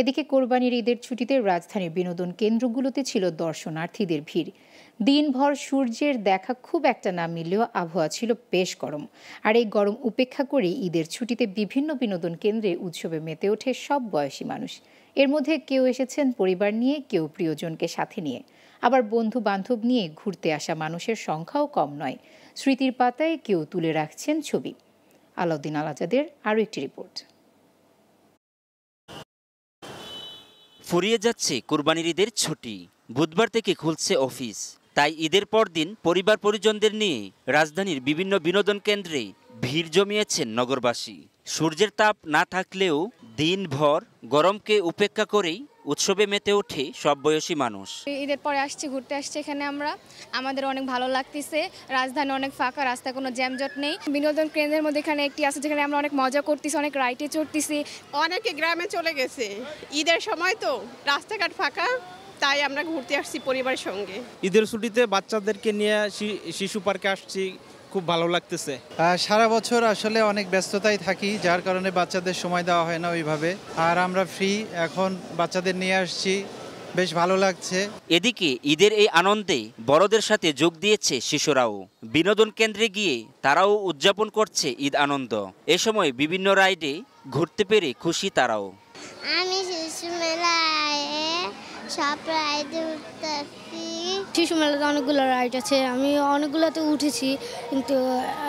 এদিকে কোরবানির ঈদের ছুটিতে রাজধানীর বিনোদন কেন্দ্রগুলোতে ছিল দর্শনার্থীদের ভিড় দিনভর সূর্যের দেখা খুব একটা না মিললেও আবহাওয়া ছিল বেশ গরম আর এই গরম উপেক্ষা করে ঈদের ছুটিতে বিভিন্ন বিনোদন কেন্দ্রে উৎসবে মেতে ওঠে সব বয়সী মানুষ এর মধ্যে কেউ এসেছেন পরিবার নিয়ে কেউ প্রিয়জনকে সাথে নিয়ে আবার বন্ধু বান্ধব নিয়ে ঘুরতে আসা মানুষের সংখ্যাও কম নয় স্মৃতির পাতায় কেউ তুলে রাখছেন ছবি আলাউদ্দিন আলাজাদের আরও একটি রিপোর্ট ফুরিয়ে যাচ্ছে কোরবানির ঈদের ছুটি বুধবার থেকে খুলছে অফিস তাই ঈদের পর দিন পরিবার পরিজনদের নিয়ে রাজধানীর বিভিন্ন বিনোদন কেন্দ্রে ভিড় জমিয়েছেন নগরবাসী সূর্যের তাপ না থাকলেও দিনভর গরমকে উপেক্ষা করেই উৎসবে মেতে ওঠে সব বয়সী মানুষ ঈদের পরে আসছি ঘুরতে আসছি এখানে আমরা আমাদের অনেক ভালো লাগতেছে রাজধানী অনেক ফাঁকা রাস্তা কোনো জ্যামজট নেই বিনোদন কেন্দ্রের মধ্যে এখানে একটি আছে যেখানে আমরা অনেক মজা করতেছি অনেক রাইটে চড়তেছি অনেকে গ্রামে চলে গেছে ঈদের সময় তো রাস্তাঘাট ফাঁকা তাই আমরা ঘুরতে আসছি পরিবারের সঙ্গে ঈদের ছুটিতে বাচ্চাদেরকে নিয়ে শিশু পার্কে আসছি খুব ভালো লাগতেছে সারা বছর আসলে অনেক ব্যস্ততায় থাকি যার কারণে বাচ্চাদের সময় দেওয়া হয় না ওইভাবে আর আমরা ফ্রি এখন বাচ্চাদের নিয়ে আসছি বেশ ভালো লাগছে এদিকে ঈদের এই আনন্দে বড়দের সাথে যোগ দিয়েছে শিশুরাও বিনোদন কেন্দ্রে গিয়ে তারাও উদযাপন করছে ঈদ আনন্দ এ সময় বিভিন্ন রাইডে ঘুরতে পেরে খুশি তারাও আমি সব রাইডে উঠতেছি শিশু মেলাতে অনেকগুলো রাইড আছে আমি অনেকগুলোতে উঠেছি কিন্তু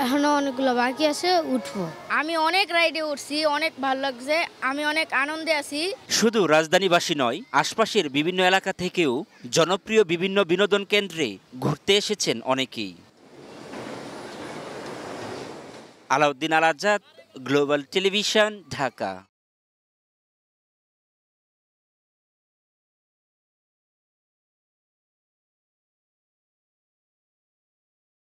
এখনও অনেকগুলো বাকি আছে উঠবো আমি অনেক রাইডে উঠছি অনেক ভালো লাগছে আমি অনেক আনন্দে আছি শুধু রাজধানীবাসী নয় আশপাশের বিভিন্ন এলাকা থেকেও জনপ্রিয় বিভিন্ন বিনোদন কেন্দ্রে ঘুরতে এসেছেন অনেকেই আলাউদ্দিন আল আজাদ গ্লোবাল টেলিভিশন ঢাকা